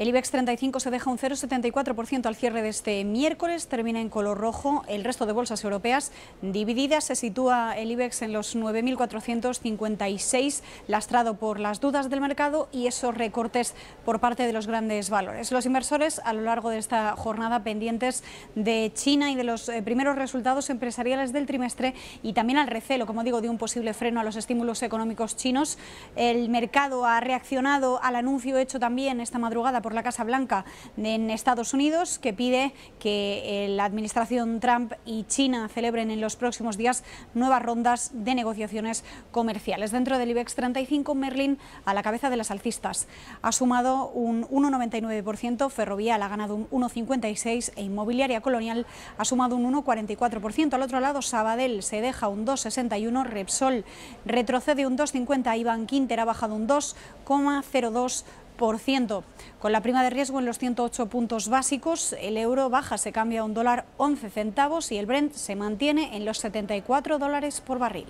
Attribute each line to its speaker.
Speaker 1: El IBEX 35 se deja un 0,74% al cierre de este miércoles, termina en color rojo. El resto de bolsas europeas divididas se sitúa el IBEX en los 9.456, lastrado por las dudas del mercado y esos recortes por parte de los grandes valores. Los inversores a lo largo de esta jornada pendientes de China y de los eh, primeros resultados empresariales del trimestre y también al recelo, como digo, de un posible freno a los estímulos económicos chinos. El mercado ha reaccionado al anuncio hecho también esta madrugada la Casa Blanca en Estados Unidos, que pide que eh, la administración Trump y China celebren en los próximos días nuevas rondas de negociaciones comerciales. Dentro del IBEX 35, Merlin a la cabeza de las alcistas. Ha sumado un 1,99%, Ferrovial ha ganado un 1,56% e Inmobiliaria Colonial ha sumado un 1,44%. Al otro lado, Sabadell se deja un 2,61%, Repsol retrocede un 2,50% Iván Quinter ha bajado un 2,02%. Con la prima de riesgo en los 108 puntos básicos, el euro baja, se cambia a un dólar 11 centavos y el Brent se mantiene en los 74 dólares por barril.